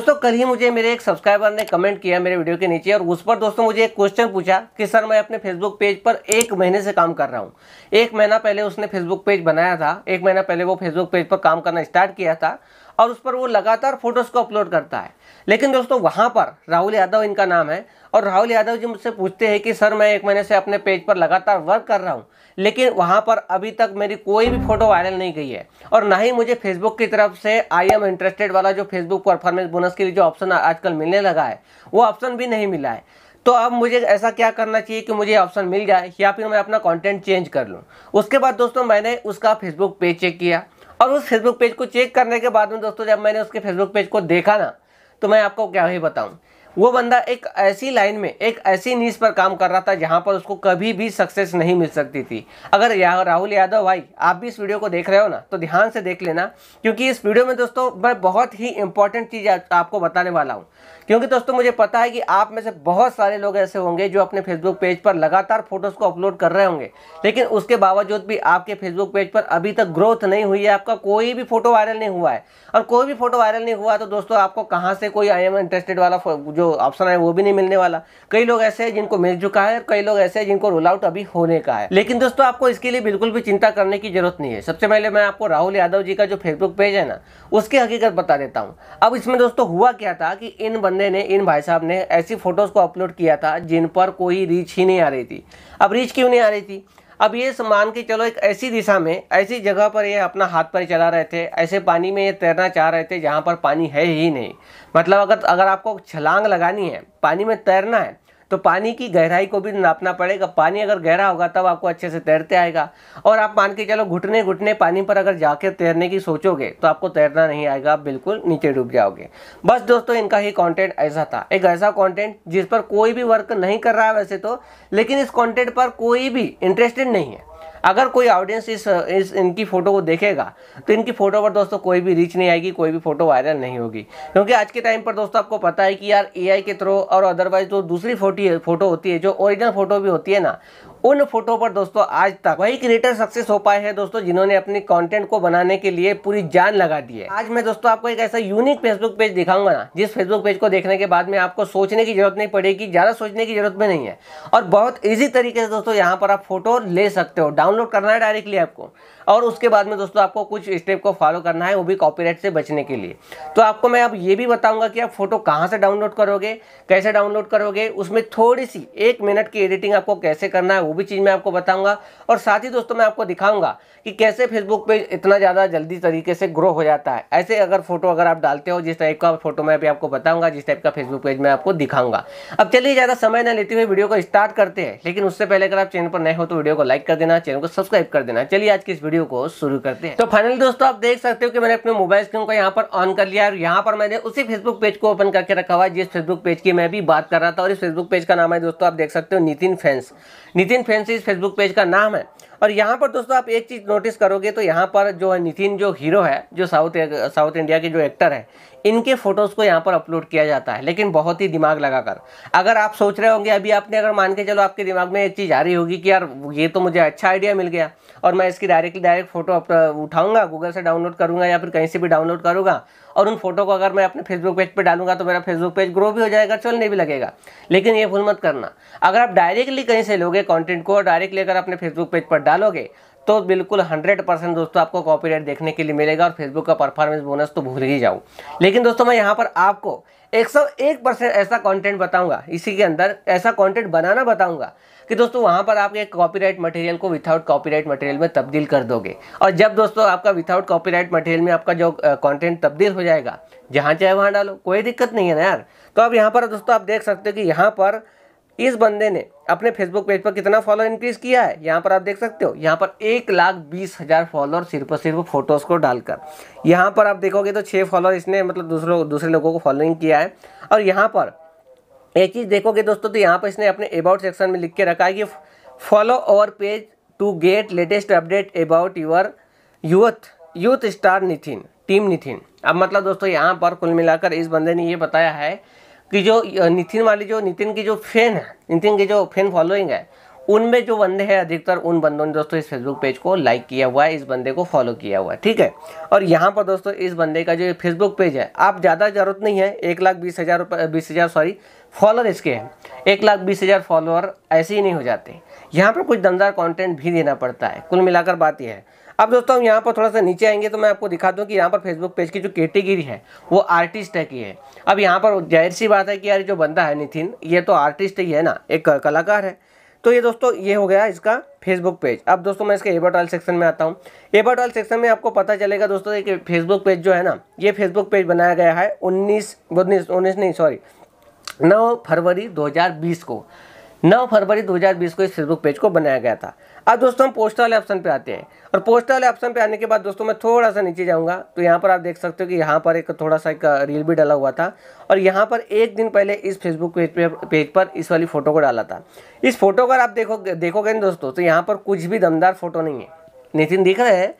दोस्तों कल ही मुझे मेरे एक सब्सक्राइबर ने कमेंट किया मेरे वीडियो के नीचे और उस पर दोस्तों मुझे एक क्वेश्चन पूछा कि सर मैं अपने फेसबुक पेज पर एक महीने से काम कर रहा हूँ एक महीना पहले उसने फेसबुक पेज बनाया था एक महीना पहले वो फेसबुक पेज पर काम करना स्टार्ट किया था और उस पर वो लगातार फोटोज़ को अपलोड करता है लेकिन दोस्तों वहाँ पर राहुल यादव इनका नाम है और राहुल यादव जी मुझसे पूछते हैं कि सर मैं एक महीने से अपने पेज पर लगातार वर्क कर रहा हूँ लेकिन वहाँ पर अभी तक मेरी कोई भी फोटो वायरल नहीं गई है और ना ही मुझे फेसबुक की तरफ से आई एम इंटरेस्टेड वाला जो फेसबुक परफॉर्मेंस बोनस के लिए जो ऑप्शन आजकल मिलने लगा है वो ऑप्शन भी नहीं मिला है तो अब मुझे ऐसा क्या करना चाहिए कि मुझे ऑप्शन मिल जाए या फिर मैं अपना कंटेंट चेंज कर लूँ उसके बाद दोस्तों मैंने उसका फेसबुक पेज चेक किया और उस फेसबुक पेज को चेक करने के बाद में दोस्तों जब मैंने उसके फेसबुक पेज को देखा ना तो मैं आपको क्या ही बताऊँ वो बंदा एक ऐसी लाइन में एक ऐसी नीच पर काम कर रहा था जहाँ पर उसको कभी भी सक्सेस नहीं मिल सकती थी अगर या, राहुल यादव भाई आप भी इस वीडियो को देख रहे हो ना तो ध्यान से देख लेना क्योंकि इस वीडियो में दोस्तों मैं बहुत ही इंपॉर्टेंट चीज़ आपको बताने वाला हूँ क्योंकि दोस्तों मुझे पता है कि आप में से बहुत सारे लोग ऐसे होंगे जो अपने फेसबुक पेज पर लगातार फोटोज़ को अपलोड कर रहे होंगे लेकिन उसके बावजूद भी आपके फेसबुक पेज पर अभी तक ग्रोथ नहीं हुई है आपका कोई भी फोटो वायरल नहीं हुआ है और कोई भी फोटो वायरल नहीं हुआ तो दोस्तों आपको कहाँ से कोई आई एम इंटरेस्टेड वाला जो ऑप्शन है वो भी नहीं मिलने वाला कई लोग ऐसे हैं जिनको मिल चुका है और कई लोग ऐसे हैं जिनको रोल आउट अभी होने का है लेकिन दोस्तों आपको इसके लिए बिल्कुल भी चिंता करने की जरूरत नहीं है सबसे पहले मैं आपको राहुल यादव जी का जो फेसबुक पेज है ना उसकी हकीकत बता देता हूँ अब इसमें दोस्तों हुआ क्या था कि इन बंदे बंदे ने इन भाई साहब ने ऐसी फ़ोटोज़ को अपलोड किया था जिन पर कोई रीच ही नहीं आ रही थी अब रीच क्यों नहीं आ रही थी अब ये मान के चलो एक ऐसी दिशा में ऐसी जगह पर ये अपना हाथ पर चला रहे थे ऐसे पानी में ये तैरना चाह रहे थे जहाँ पर पानी है ही नहीं मतलब अगर अगर आपको छलांग लगानी है पानी में तैरना है तो पानी की गहराई को भी नापना पड़ेगा पानी अगर गहरा होगा तब आपको अच्छे से तैरते आएगा और आप मान के चलो घुटने घुटने पानी पर अगर जाकर तैरने की सोचोगे तो आपको तैरना नहीं आएगा आप बिल्कुल नीचे डूब जाओगे बस दोस्तों इनका ही कॉन्टेंट ऐसा था एक ऐसा कॉन्टेंट जिस पर कोई भी वर्क नहीं कर रहा है वैसे तो लेकिन इस कॉन्टेंट पर कोई भी इंटरेस्टेड नहीं है अगर कोई ऑडियंस इस इस इनकी फ़ोटो को देखेगा तो इनकी फ़ोटो पर दोस्तों कोई भी रीच नहीं आएगी कोई भी फ़ोटो वायरल नहीं होगी क्योंकि आज के टाइम पर दोस्तों आपको पता है कि यार ए के थ्रू और अदरवाइज जो दूसरी फोटो होती है जो ओरिजिनल फ़ोटो भी होती है ना उन फोटो पर दोस्तों आज तक वही क्रिएटर सक्सेस हो पाए हैं दोस्तों जिन्होंने अपने कंटेंट को बनाने के लिए पूरी जान लगा दी है आज मैं दोस्तों आपको एक ऐसा यूनिक फेसबुक पेज दिखाऊंगा ना जिस फेसबुक पेज को देखने के बाद में आपको सोचने की जरूरत नहीं पड़ेगी ज़्यादा सोचने की जरूरत भी नहीं है और बहुत ईजी तरीके से दोस्तों यहाँ पर आप फोटो ले सकते हो डाउनलोड करना है डायरेक्टली आपको और उसके बाद में दोस्तों आपको कुछ स्टेप को फॉलो करना है वो भी कॉपीराइट से बचने के लिए तो आपको मैं अब ये भी बताऊंगा कि आप फोटो कहाँ से डाउनलोड करोगे कैसे डाउनलोड करोगे उसमें थोड़ी सी एक मिनट की एडिटिंग आपको कैसे करना है वो भी चीज़ मैं आपको बताऊँगा और साथ ही दोस्तों मैं आपको दिखाऊँगा कि कैसे फेसबुक पर इतना ज़्यादा जल्दी तरीके से ग्रो हो जाता है ऐसे अगर फोटो अगर आप डालते हो जिस टाइप का फोटो मैं भी आपको बताऊँगा जिस टाइप का फेसबुक पेज मैं आपको दिखाऊँगा अब चलिए ज़्यादा समय न लेते हुए वीडियो को स्टार्ट करते हैं लेकिन उससे पहले अगर आप चैनल पर नए हो तो वीडियो को लाइक कर देना चैनल को सब्सक्राइब कर देना चलिए आज की इस वीडियो वीडियो को शुरू करते हैं तो फाइनली दोस्तों आप देख सकते हो कि मैंने अपने मोबाइल स्क्रीन को यहाँ पर ऑन कर लिया और यहाँ पर मैंने उसी फेसबुक पेज को ओपन करके रखा हुआ है जिस फेसबुक पेज की मैं भी बात कर रहा था और इस फेसबुक पेज का नाम है दोस्तों आप देख सकते हो नितिन फैंस नितिन फैंस इस फेसबुक पेज का नाम है और यहाँ पर दोस्तों आप एक चीज़ नोटिस करोगे तो यहाँ पर जो नितिन जो हीरो है जो साउथ साउथ इंडिया के जो एक्टर है इनके फोटोज़ को यहाँ पर अपलोड किया जाता है लेकिन बहुत ही दिमाग लगाकर अगर आप सोच रहे होंगे अभी आपने अगर मान के चलो आपके दिमाग में एक चीज़ आ रही होगी कि यार ये तो मुझे अच्छा आइडिया मिल गया और मैं इसकी डायरेक्टली डायरेक्ट फ़ोटो उठाऊंगा गूगल से डाउनलोड करूँगा या फिर कहीं से भी डाउनलोड करूँगा और उन फोटो को अगर मैं अपने फेसबुक पेज पर डालूंगा तो मेरा फेसबुक पेज ग्रो भी हो जाएगा चलने भी लगेगा लेकिन ये भूल मत करना अगर आप डायरेक्टली कहीं से लोगे कॉन्टेंट को और डायरेक्टली अगर अपने फेसबुक पेज पर डालोगे तो बिल्कुल हंड्रेड परसेंट दोस्तों आपको कॉपीराइट देखने के लिए मिलेगा और फेसबुक का परफॉर्मेंस बोनस तो भूल ही जाऊँ लेकिन दोस्तों मैं यहाँ पर आपको एक सौ एक परसेंट ऐसा कंटेंट बताऊंगा इसी के अंदर ऐसा कंटेंट बनाना बताऊंगा कि दोस्तों वहाँ पर आप एक कॉपीराइट मटेरियल को विथाउट कॉपीराइट मटेरियल में तब्दील कर दोगे और जब दोस्तों आपका विथाउट कॉपीराइट मटेरियल में आपका जो कंटेंट तब्दील हो जाएगा जहाँ चाहे वहाँ डालो कोई दिक्कत नहीं है ना यार तो अब यहाँ पर दोस्तों आप देख सकते हो कि यहाँ पर इस बंदे ने अपने फेसबुक पेज पर कितना फॉलोअर इंक्रीज किया है यहाँ पर आप देख सकते हो यहाँ पर एक लाख बीस हज़ार फॉलोअर सिर्फ सिर्फ फोटोज़ को डालकर यहाँ पर आप देखोगे तो छह फॉलोअर इसने मतलब दूसरों दूसरे लोगों को फॉलोइंग किया है और यहाँ पर एक चीज़ देखोगे दोस्तों तो यहाँ पर इसने अपने अबाउट सेक्शन में लिख के रखा है कि follow our page to get latest update about your youth youth star Nithin team Nithin अब मतलब दोस्तों यहाँ पर कुल मिलाकर इस बंदे ने ये बताया है कि जो नितिन वाली जो नितिन की जो फैन है नितिन की जो फैन फॉलोइंग है उनमें जो बंदे हैं अधिकतर उन बंदों ने दोस्तों इस फेसबुक पेज को लाइक किया हुआ है इस बंदे को फॉलो किया हुआ है ठीक है और यहाँ पर दोस्तों इस बंदे का जो फेसबुक पेज है आप ज़्यादा ज़रूरत नहीं है एक लाख बीस हज़ार रुपये बीस हज़ार सॉरी फॉलोअर इसके हैं एक लाख बीस हज़ार फॉलोअर ऐसे ही नहीं हो जाते यहाँ पर कुछ दमदार कॉन्टेंट भी देना पड़ता है कुल मिलाकर बात यह है अब दोस्तों हम यहाँ पर थोड़ा सा नीचे आएंगे तो मैं आपको दिखा दूँ कि यहाँ पर फेसबुक पेज की जो कैटेगरी है वो आर्टिस्ट है की है अब यहाँ पर जाहिर सी बात है कि यार जो बंदा है नितिन ये तो आर्टिस्ट ही है ना एक कलाकार है तो ये दोस्तों ये हो गया इसका फेसबुक पेज अब दोस्तों मैं इसके एबर्ट ऑल सेक्शन में आता हूँ एबर्ट ऑल सेक्शन में आपको पता चलेगा दोस्तों कि फेसबुक पेज जो है ना ये फेसबुक पेज बनाया गया है उन्नीस उन्नीस उन्नीस नहीं सॉरी नौ फरवरी 2020 को 9 फरवरी 2020 को इस फेसबुक पेज को बनाया गया था अब दोस्तों हम पोस्ट वाले ऑप्शन पे आते हैं और पोस्ट वाले ऑप्शन पे आने के बाद दोस्तों मैं थोड़ा सा नीचे जाऊंगा तो यहाँ पर आप देख सकते हो कि यहाँ पर एक थोड़ा सा एक रील भी डाला हुआ था और यहाँ पर एक दिन पहले इस फेसबुक पेज पे पेज पर इस वाली फ़ोटो को डाला था इस फोटो अगर आप देखो देखोगे ना दोस्तों तो यहाँ पर कुछ भी दमदार फोटो नहीं है नितिन दिख रहे हैं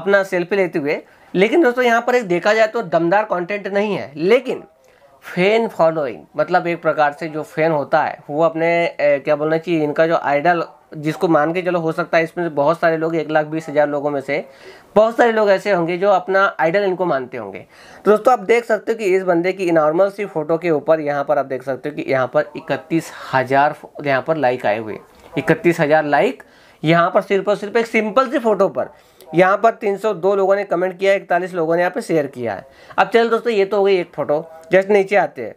अपना सेल्फी लेते हुए लेकिन दोस्तों यहाँ पर एक देखा जाए तो दमदार कॉन्टेंट नहीं है लेकिन फैन फॉलोइंग मतलब एक प्रकार से जो फैन होता है वो अपने ए, क्या बोलना चाहिए इनका जो आइडल जिसको मान के चलो हो सकता है इसमें से बहुत सारे लोग एक लाख बीस हज़ार लोगों में से बहुत सारे लोग ऐसे होंगे जो अपना आइडल इनको मानते होंगे तो दोस्तों आप देख सकते हो कि इस बंदे की नॉर्मल सी फ़ोटो के ऊपर यहाँ पर आप देख सकते हो कि यहाँ पर इकतीस हज़ार यहाँ पर लाइक आए हुए इकतीस हज़ार लाइक यहाँ पर सिर्फ और सिर्फ एक सिंपल सी फ़ोटो पर यहाँ पर 302 लोगों ने कमेंट किया है इकतालीस लोगों ने यहाँ पे शेयर किया है अब चल दोस्तों ये तो हो गई एक फ़ोटो जस्ट नीचे आते हैं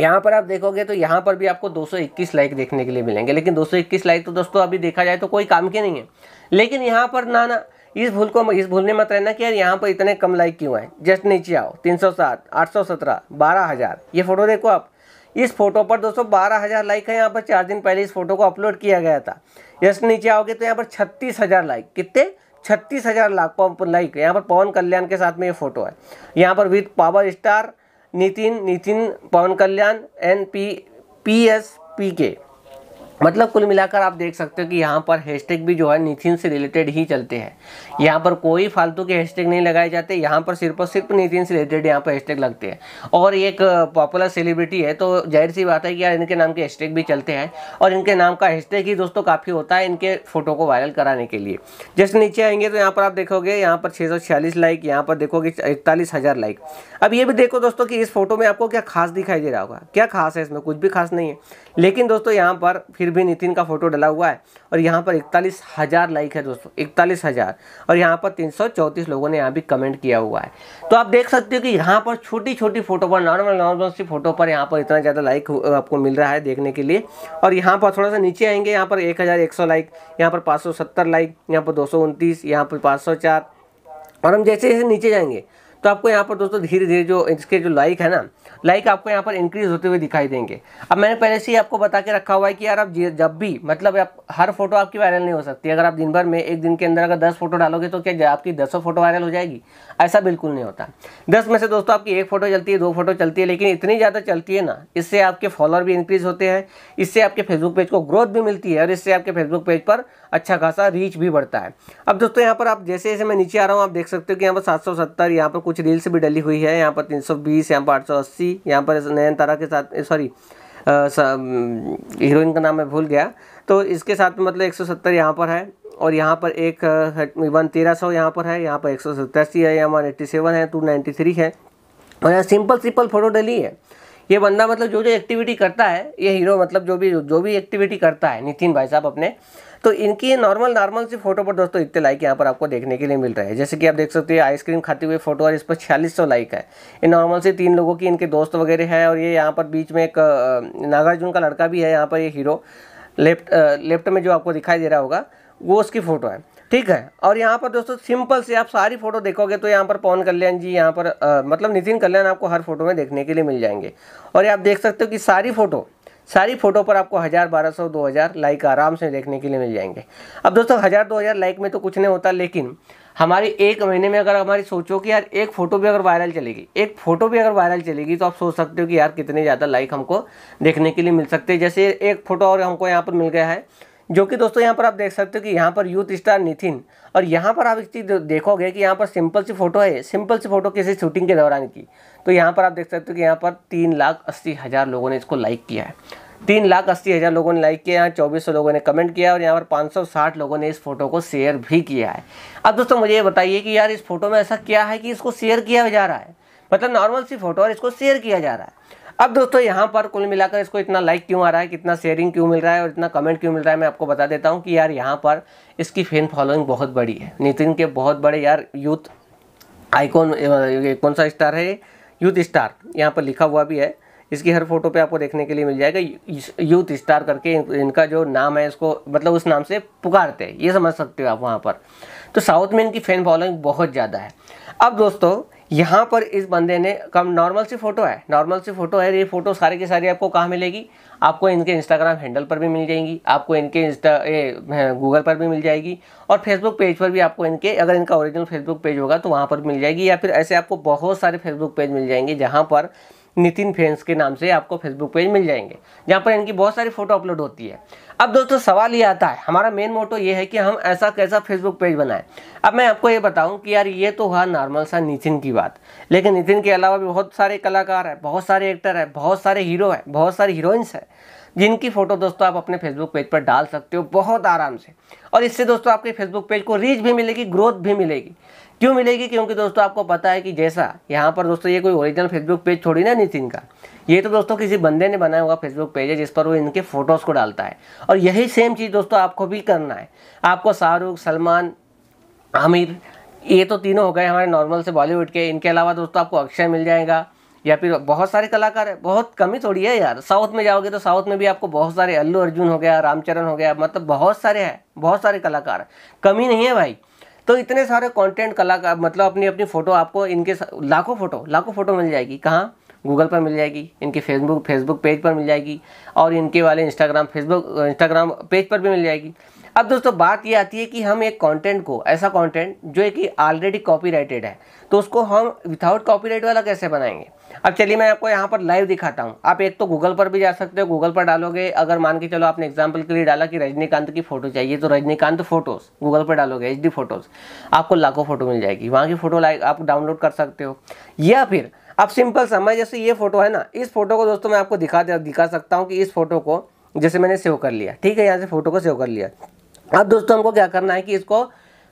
यहाँ पर आप देखोगे तो यहाँ पर भी आपको 221 लाइक देखने के लिए मिलेंगे लेकिन 221 लाइक तो दोस्तों अभी देखा जाए तो कोई काम के नहीं है लेकिन यहाँ पर ना ना इस भूल को इस भूल में मत रहना कि यार यहाँ पर इतने कम लाइक क्यों आए जस्ट नीचे आओ सौ सात आठ ये फ़ोटो देखो आप इस फोटो पर दोस्तों बारह हज़ार लाइक है यहाँ पर चार दिन पहले इस फोटो को अपलोड किया गया था जस्ट नीचे आओगे तो यहाँ पर छत्तीस हज़ार लाइक कितने छत्तीस हजार लाख लाइक यहाँ पर पवन कल्याण के साथ में ये फोटो है यहाँ पर with power star Nitin Nitin Pawan Kalyan N P P S P के मतलब कुल मिलाकर आप देख सकते हो कि यहाँ पर हैशटैग भी जो है नितिन से रिलेटेड ही चलते हैं यहाँ पर कोई फालतू के हैशटैग नहीं लगाए जाते यहाँ पर सिर्फ और सिर्फ नितिन से रिलेटेड यहाँ पर हैशटैग लगते हैं और एक पॉपुलर सेलिब्रिटी है तो जाहिर सी बात है कि यार इनके नाम के हैशटैग भी चलते हैं और इनके नाम का हैशटैग ही दोस्तों काफ़ी होता है इनके फोटो को वायरल कराने के लिए जैसे नीचे आएंगे तो यहाँ पर आप देखोगे यहाँ पर छः लाइक यहाँ पर देखोगे इकतालीस लाइक अब ये भी देखो दोस्तों कि इस फोटो में आपको क्या खास दिखाई दे रहा होगा क्या खास है इसमें कुछ भी खास नहीं है लेकिन दोस्तों यहाँ पर फिर भी नितिन का फोटो डला हुआ है और यहाँ पर इकतालीस हज़ार लाइक है दोस्तों इकतालीस हज़ार और यहाँ पर तीन सौ चौंतीस लोगों ने यहाँ भी कमेंट किया हुआ है तो आप देख सकते हो कि यहाँ पर छोटी छोटी फोटो पर नॉर्मल नॉर्मल सी फोटो पर यहाँ पर इतना ज़्यादा लाइक आपको मिल रहा है देखने के लिए और यहाँ पर थोड़ा सा नीचे आएंगे यहाँ पर एक लाइक यहाँ पर पाँच लाइक यहाँ पर दो सौ उनतीस यहाँ पर पाँच सौ चार और हम जैसे जैसे नीचे जाएंगे तो आपको यहाँ पर दोस्तों धीरे धीरे जो इसके जो लाइक है ना लाइक आपको यहाँ पर इंक्रीज होते हुए दिखाई देंगे अब मैंने पहले से ही आपको बता के रखा हुआ है कि यार आप जब भी मतलब आप हर फोटो आपकी वायरल नहीं हो सकती अगर आप दिन भर में एक दिन के अंदर अगर दस फोटो डालोगे तो क्या आपकी दसों फोटो वायरल हो जाएगी ऐसा बिल्कुल नहीं होता दस में से दोस्तों आपकी एक फोटो चलती है दो फोटो चलती है लेकिन इतनी ज़्यादा चलती है ना इससे आपके फॉलोअर भी इंक्रीज होते हैं इससे आपके फेसबुक पेज को ग्रोथ भी मिलती है और इससे आपके फेसबुक पेज पर अच्छा खासा रीच भी बढ़ता है अब दोस्तों यहाँ पर आप जैसे जैसे मैं नीचे आ रहा हूँ आप देख सकते हो कि यहाँ पर सात सौ सत्तर यहाँ पर कुछ रील्स भी डली हुई है यहाँ पर तीन सौ बीस यहाँ पर आठ सौ अस्सी यहाँ पर नयन तारा के साथ सॉरी हीरोइन का नाम मैं भूल गया तो इसके साथ में मतलब एक सौ सत्तर यहाँ पर है और यहाँ पर एक वन तेरह सौ यहाँ पर है यहाँ पर एक सौ सतासी है यहाँ वन एट्टी सेवन है टू नाइन्टी थ्री है और यहाँ सिंपल सिंपल फोटो डली है ये बंदा मतलब जो जो एक्टिविटी करता है ये हीरो मतलब जो भी जो भी एक्टिविटी करता है नितिन भाई साहब अपने तो इनकी नॉर्मल नॉर्मल सी फोटो पर दोस्तों इतने लाइक यहाँ पर आपको देखने के लिए मिल रहा है जैसे कि आप देख सकते हैं आइसक्रीम खाते हुए फोटो और इस पर छियालीस लाइक है ये नॉर्मल से तीन लोगों की इनके दोस्त वगैरह है और ये यहाँ पर बीच में एक नागार्जुन का लड़का भी है यहाँ पर ये हीरो लेफ्ट लेफ्ट में जो आपको दिखाई दे रहा होगा वो उसकी फ़ोटो है ठीक है और यहाँ पर दोस्तों सिंपल से आप सारी फोटो देखोगे तो यहाँ पर पवन कल्याण जी यहाँ पर आ, मतलब नितिन कल्याण आपको हर फोटो में देखने के लिए मिल जाएंगे और ये आप देख सकते हो कि सारी फोटो सारी फ़ोटो पर आपको हज़ार बारह सौ दो हज़ार लाइक आराम से देखने के लिए मिल जाएंगे अब दोस्तों हज़ार दो हज़ार लाइक में तो कुछ नहीं होता लेकिन हमारी एक महीने में अगर हमारी सोचो कि यार एक फ़ोटो भी अगर वायरल चलेगी एक फ़ोटो भी अगर वायरल चलेगी तो आप सोच सकते हो कि यार कितने ज़्यादा लाइक हमको देखने के लिए मिल सकते हैं जैसे एक फ़ोटो और हमको यहाँ पर मिल गया है जो कि दोस्तों यहाँ पर आप देख सकते हो कि यहाँ पर यूथ स्टार नितिन और यहाँ पर आप एक चीज़ देखोगे कि यहाँ पर सिंपल सी फोटो है सिंपल सी फोटो किसी शूटिंग के दौरान की तो यहाँ पर आप देख सकते हो कि यहाँ पर तीन लाख अस्सी हज़ार लोगों ने इसको लाइक किया है तीन लाख अस्सी हज़ार लोगों ने लाइक किया यहाँ चौबीस सौ लोगों ने कमेंट किया और यहाँ पर पाँच सौ साठ लोगों ने इस फोटो को शेयर भी किया है अब दोस्तों मुझे ये बताइए कि यार इस फोटो में ऐसा क्या है कि इसको शेयर किया जा रहा है मतलब नॉर्मल सी फोटो और इसको शेयर किया जा रहा है अब दोस्तों यहाँ पर कुल मिलाकर इसको इतना लाइक क्यों आ रहा है कितना शेयरिंग क्यों मिल रहा है और इतना कमेंट क्यों मिल रहा है मैं आपको बता देता हूँ कि यार यहाँ पर इसकी फैन फॉलोइंग बहुत बड़ी है नितिन के बहुत बड़े यार यूथ आइकॉन कौन सा स्टार है यूथ स्टार यहाँ पर लिखा हुआ भी है इसकी हर फोटो पे आपको देखने के लिए मिल जाएगा यूथ स्टार करके इनका जो नाम है इसको मतलब उस नाम से पुकारते हैं ये समझ सकते हो आप वहाँ पर तो साउथ में इनकी फ़ैन फॉलोइंग बहुत ज़्यादा है अब दोस्तों यहाँ पर इस बंदे ने कम नॉर्मल सी फ़ोटो है नॉर्मल सी फ़ोटो है ये फ़ोटो सारी की सारी आपको कहाँ मिलेगी आपको इनके इंस्टाग्राम हैंडल पर भी मिल जाएंगी आपको इनके इंस्टा गूगल पर भी मिल जाएगी और फेसबुक पेज पर भी आपको इनके अगर इनका ओरिजिनल फेसबुक पेज होगा तो वहाँ पर मिल जाएगी या फिर ऐसे आपको बहुत सारे फेसबुक पेज मिल जाएंगे जहाँ पर नितिन फैंस के नाम से आपको फेसबुक पेज मिल जाएंगे जहाँ पर इनकी बहुत सारी फ़ोटो अपलोड होती है अब दोस्तों सवाल ये आता है हमारा मेन मोटो ये है कि हम ऐसा कैसा फेसबुक पेज बनाएं अब मैं आपको ये बताऊं कि यार ये तो हुआ नॉर्मल सा नितिन की बात लेकिन नितिन के अलावा भी बहुत सारे कलाकार हैं बहुत सारे एक्टर हैं बहुत सारे हीरो हैं बहुत सारे हीरोइंस हैं जिनकी फ़ोटो दोस्तों आप अपने फेसबुक पेज पर डाल सकते हो बहुत आराम से और इससे दोस्तों आपके फेसबुक पेज को रीच भी मिलेगी ग्रोथ भी मिलेगी क्यों मिलेगी क्योंकि दोस्तों आपको पता है कि जैसा यहाँ पर दोस्तों ये कोई ओरिजिनल फेसबुक पेज थोड़ी ना नितिन का ये तो दोस्तों किसी बंदे ने बनाया हुआ फेसबुक पेज है जिस पर वो इनके फोटोज़ को डालता है और यही सेम चीज़ दोस्तों आपको भी करना है आपको शाहरुख सलमान आमिर ये तो तीनों हो गए हमारे नॉर्मल से बॉलीवुड के इनके अलावा दोस्तों आपको अक्षय मिल जाएगा या फिर बहुत सारे कलाकार है बहुत कमी थोड़ी है यार साउथ में जाओगे तो साउथ में भी आपको बहुत सारे अल्लू अर्जुन हो गया रामचरण हो गया मतलब बहुत सारे हैं बहुत सारे कलाकार कमी नहीं है भाई तो इतने सारे कंटेंट कलाकार मतलब अपनी अपनी फ़ोटो आपको इनके लाखों फ़ोटो लाखों फ़ोटो मिल जाएगी कहाँ गूगल पर मिल जाएगी इनके फेसबुक फेसबुक पेज पर मिल जाएगी और इनके वाले इंस्टाग्राम फेसबुक इंस्टाग्राम पेज पर भी मिल जाएगी अब दोस्तों बात ये आती है कि हम एक कंटेंट को ऐसा कंटेंट जो कि ऑलरेडी कॉपीराइटेड है तो उसको हम विदाउट कॉपीराइट वाला कैसे बनाएंगे अब चलिए मैं आपको यहाँ पर लाइव दिखाता हूँ आप एक तो गूगल पर भी जा सकते हो गूगल पर डालोगे अगर मान के चलो आपने एग्जाम्पल के लिए डाला कि रजनीकांत की फ़ोटो चाहिए तो रजनीकांत फोटोज़ गूगल पर डालोगे एच डी फोटोज़ आपको लाखों फ़ोटो मिल जाएगी वहाँ की फ़ोटो लाइक आप डाउनलोड कर सकते हो या फिर आप सिंपल समय जैसे ये फ़ोटो है ना इस फ़ोटो को दोस्तों मैं आपको दिखा दिखा सकता हूँ कि इस फ़ोटो को जैसे मैंने सेव कर लिया ठीक है यहाँ से फ़ोटो को सेव कर लिया अब दोस्तों हमको क्या करना है कि इसको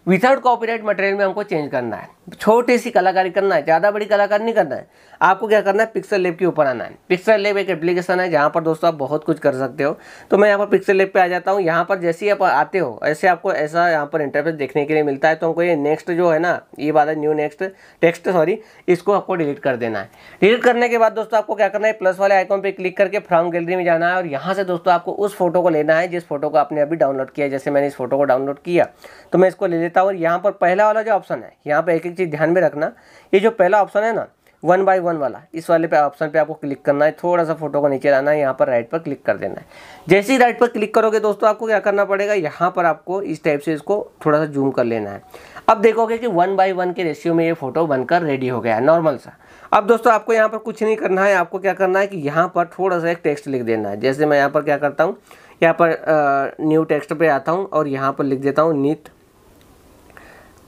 विदाउट कॉपीराइट मटेरियल में हमको चेंज करना है छोटी सी कलाकारी करना है ज़्यादा बड़ी कलाकारी नहीं करना है आपको क्या करना है पिक्सल लेब के ऊपर आना है पिक्सल लेब एक एप्लीकेशन है जहाँ पर दोस्तों आप बहुत कुछ कर सकते हो तो मैं यहाँ पर पिक्सल लेब पे आ जाता हूँ यहाँ पर जैसे ही आप आते हो ऐसे आपको ऐसा यहाँ पर इंटरफेस देखने के लिए मिलता है तो हमको ये नेक्स्ट जो है ना ये बात है न्यू नेक्स्ट टेक्स्ट सॉरी इसको आपको डिलीट कर देना है डिलीट करने के बाद दोस्तों आपको क्या करना है प्लस वाले आइकॉन पर क्लिक करके फ्रॉम गैलरी में जाना है और यहाँ से दोस्तों आपको उस फोटो को लेना है जिस फोटो को आपने अभी डाउनलोड किया जैसे मैंने इस फोटो को डाउनलोड किया तो मैं इसको ले देता हूँ और यहाँ पर पहला वाला जो ऑप्शन है यहाँ पर एक एक चीज़ ध्यान में रखना ये जो पहला ऑप्शन है ना वन बाई वन वाला इस वाले पे ऑप्शन पे आपको क्लिक करना है थोड़ा सा फोटो को नीचे लाना है यहाँ पर राइट पर क्लिक कर देना है जैसे ही राइट पर क्लिक करोगे दोस्तों आपको क्या करना पड़ेगा यहाँ पर आपको इस टाइप से इसको थोड़ा सा जूम कर लेना है अब देखोगे कि वन बाई वन के रेशियो में ये फोटो बनकर रेडी हो गया है नॉर्मल सा अब दोस्तों आपको यहाँ पर कुछ नहीं करना है आपको क्या करना है कि यहाँ पर थोड़ा सा एक टेक्स्ट लिख देना है जैसे मैं यहाँ पर क्या करता हूँ यहाँ पर न्यू टेक्स्ट पर आता हूँ और यहाँ पर लिख देता हूँ नीट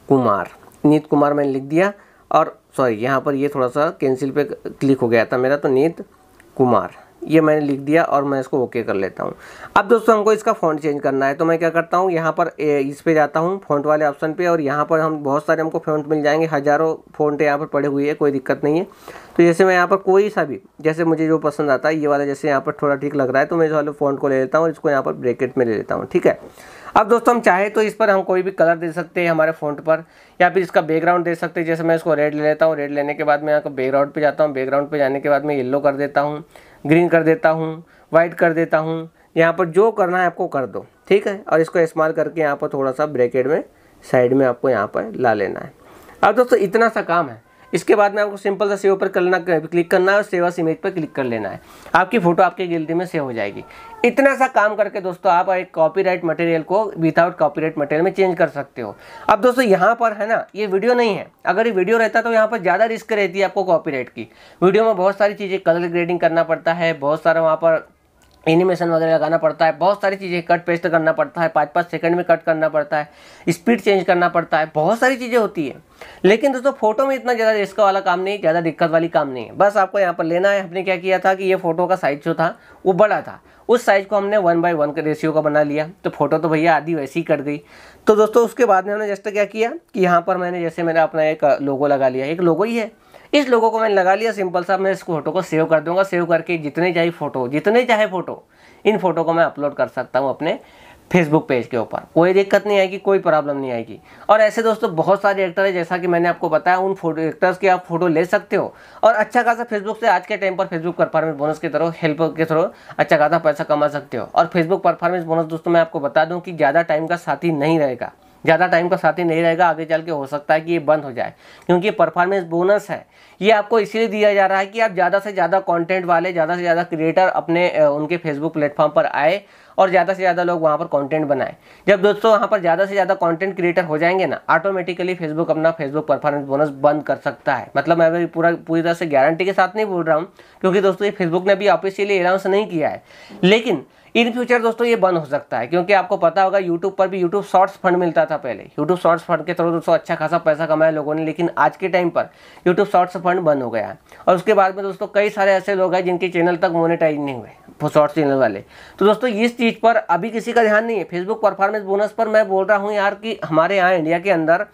कुमार नीत कुमार मैंने लिख दिया और सॉरी यहाँ पर ये थोड़ा सा कैंसिल पे क्लिक हो गया था मेरा तो नीत कुमार ये मैंने लिख दिया और मैं इसको ओके कर लेता हूँ अब दोस्तों हमको इसका फ़ॉन्ट चेंज करना है तो मैं क्या करता हूँ यहाँ पर इस पे जाता हूँ फ़ॉन्ट वाले ऑप्शन पे और यहाँ पर हम बहुत सारे हमको फ़ॉन्ट मिल जाएंगे हज़ारों फ़ॉन्ट यहाँ पर पड़े हुए हैं कोई दिक्कत नहीं है तो जैसे मैं यहाँ पर कोई सा भी जैसे मुझे जो पसंद आता है ये वाला जैसे यहाँ पर थोड़ा ठीक लग रहा है तो मैं इस वाले फ़ॉन्ट को ले लेता हूँ और इसको यहाँ पर ब्रेकेट में ले लेता हूँ ठीक है अब दोस्तों हम चाहे तो इस पर हम कोई भी कलर दे सकते हैं हमारे फ़ॉन्ट पर या फिर इसका बैकग्राउंड दे सकते हैं जैसे मैं इसको रेड ले लेता हूँ रेड लेने के बाद मैं यहाँ को बैकग्राउंड पे जाता हूँ बैकग्राउंड पे जाने के बाद मैं येलो कर देता हूँ ग्रीन कर देता हूँ वाइट कर देता हूँ यहाँ पर जो करना है आपको कर दो ठीक है और इसको इस्तेमाल करके यहाँ पर थोड़ा सा ब्रैकेट में साइड में आपको यहाँ पर ला लेना है अब दोस्तों इतना सा काम है इसके बाद में आपको सिंपल सा सेव पर करना क्लिक करना है और सेवा इमेज पर क्लिक कर लेना है आपकी फ़ोटो आपकी गैलरी में सेव हो जाएगी इतना सा काम करके दोस्तों आप एक कॉपीराइट मटेरियल को विदाउट कॉपीराइट मटेरियल में चेंज कर सकते हो अब दोस्तों यहाँ पर है ना ये वीडियो नहीं है अगर ये वीडियो रहता तो यहाँ पर ज़्यादा रिस्क रहती है आपको कॉपीराइट की वीडियो में बहुत सारी चीज़ें कलर ग्रेडिंग करना पड़ता है बहुत सारा वहाँ पर एनिमेशन वगैरह लगाना पड़ता है बहुत सारी चीज़ें कट पेस्ट करना पड़ता है पाँच पाँच सेकंड में कट करना पड़ता है स्पीड चेंज करना पड़ता है बहुत सारी चीज़ें होती है लेकिन दोस्तों फोटो में इतना ज़्यादा रिस्क वाला काम नहीं ज़्यादा दिक्कत वाली काम नहीं है बस आपको यहाँ पर लेना है हमने क्या किया था कि ये फोटो का साइज़ जो था वो बड़ा था उस साइज़ को हमने वन बाई वन के रेशियो का बना लिया तो फोटो तो भैया आधी वैसी ही कट गई तो दोस्तों उसके बाद में हमने जस्ट क्या किया कि यहाँ पर मैंने जैसे मैंने अपना एक लोगो लगा लिया एक लोगो ही है इस लोगों को मैंने लगा लिया सिंपल सा मैं इस फोटो को सेव कर दूंगा सेव करके जितने चाहे फोटो जितने चाहे फोटो इन फोटो को मैं अपलोड कर सकता हूँ अपने फेसबुक पेज के ऊपर कोई दिक्कत नहीं आएगी कोई प्रॉब्लम नहीं आएगी और ऐसे दोस्तों बहुत सारे एक्टर हैं जैसा कि मैंने आपको बताया उन फोटो एक्टर्स की आप फोटो ले सकते हो और अच्छा खासा फेसबुक से आज के टाइम पर फेसबुक परफॉर्मेंस बोनस के थ्रू हेल्प के थ्रू अच्छा खासा पैसा कमा सकते हो और फेसबुक परफॉर्मेंस बोनस दोस्तों मैं आपको बता दूँ कि ज़्यादा टाइम का साथी नहीं रहेगा ज़्यादा टाइम का साथी नहीं रहेगा आगे चल के हो सकता है कि ये बंद हो जाए क्योंकि परफॉर्मेंस बोनस है ये आपको इसीलिए दिया जा रहा है कि आप ज़्यादा से ज़्यादा कंटेंट वाले ज़्यादा से ज़्यादा क्रिएटर अपने उनके फेसबुक प्लेटफॉर्म पर आए और ज़्यादा से ज़्यादा लोग वहाँ पर कंटेंट बनाए जब दोस्तों वहाँ पर ज़्यादा से ज़्यादा कॉन्टेंट क्रिएटर हो जाएंगे ना ऑटोमेटिकली फेसबुक अपना फेसबुक परफॉर्मेंस बोनस बंद कर सकता है मतलब मैं अभी पूरा पूरी तरह से गारंटी के साथ नहीं बोल रहा हूँ क्योंकि दोस्तों ये फेसबुक ने अभी ऑफिशियली अनाउंस नहीं किया है लेकिन इन फ्यूचर दोस्तों ये बंद हो सकता है क्योंकि आपको पता होगा यूट्यूब पर भी यूट्यूब शॉर्ट्स फंड मिलता था पहले यूट्यूब शॉर्ट्स फंड के थ्रू दोस्तों अच्छा खासा पैसा कमाया लोगों ने लेकिन आज के टाइम पर यूट्यूब शॉर्ट्स फंड बंद हो गया और उसके बाद में दोस्तों कई सारे ऐसे लोग हैं जिनके चैनल तक मोनिटाइज नहीं हुए शॉर्ट्स चैनल वाले तो दोस्तों इस चीज़ पर अभी किसी का ध्यान नहीं है फेसबुक परफॉर्मेंस बोनस पर मैं बोल रहा हूँ यार कि हमारे यहाँ इंडिया के अंदर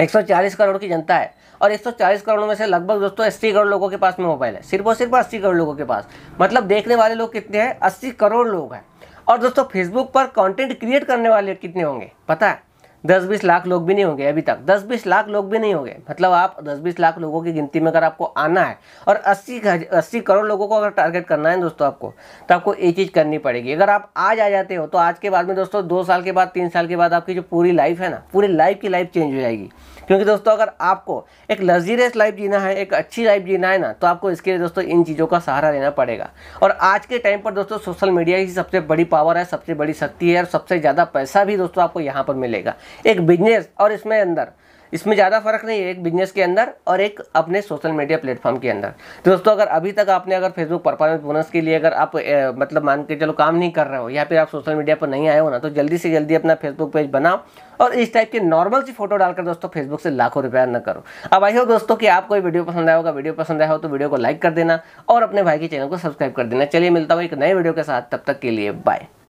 140 करोड़ की जनता है और 140 करोड़ में से लगभग दोस्तों अस्सी करोड़ लोगों के पास में मोबाइल है सिर्फ और सिर्फ अस्सी करोड़ लोगों के पास मतलब देखने वाले लोग कितने हैं अस्सी करोड़ लोग हैं और दोस्तों फेसबुक पर कॉन्टेंट क्रिएट करने वाले कितने होंगे पता है दस बीस लाख लोग भी नहीं होंगे अभी तक दस बीस लाख लोग भी नहीं होंगे मतलब आप दस बीस लाख लोगों की गिनती में अगर आपको आना है और अस्सी अस्सी करोड़ लोगों को अगर टारगेट करना है दोस्तों आपको तो आपको ये चीज़ करनी पड़ेगी अगर आप आज आ जाते हो तो आज के बाद में दोस्तों दो साल के बाद तीन साल के बाद आपकी जो पूरी लाइफ है ना पूरी लाइफ की लाइफ चेंज हो जाएगी क्योंकि दोस्तों अगर आपको एक लग्जीरियस लाइफ जीना है एक अच्छी लाइफ जीना है ना तो आपको इसके लिए दोस्तों इन चीज़ों का सहारा लेना पड़ेगा और आज के टाइम पर दोस्तों सोशल मीडिया ही सबसे बड़ी पावर है सबसे बड़ी शक्ति है और सबसे ज़्यादा पैसा भी दोस्तों आपको यहाँ पर मिलेगा एक बिजनेस और इसमें अंदर इसमें ज़्यादा फर्क नहीं है एक बिजनेस के अंदर और एक अपने सोशल मीडिया प्लेटफॉर्म के अंदर तो दोस्तों अगर अभी तक आपने अगर फेसबुक परफॉर्मेंस बोनस के लिए अगर आप ए, मतलब मान के चलो काम नहीं कर रहे हो या फिर आप सोशल मीडिया पर नहीं आए हो ना तो जल्दी से जल्दी अपना फेसबुक पेज बनाओ और इस टाइप के नॉर्मल सी फोटो डालकर दोस्तों फेसबुक से लाखों रुपया न करो अब आई हो दोस्तों कि आपको वीडियो पसंद आया होगा वीडियो पसंद आया हो तो वीडियो को लाइक कर देना और अपने भाई के चैनल को सब्सक्राइब कर देना चलिए मिलता हूँ एक नए वीडियो के साथ तब तक के लिए बाय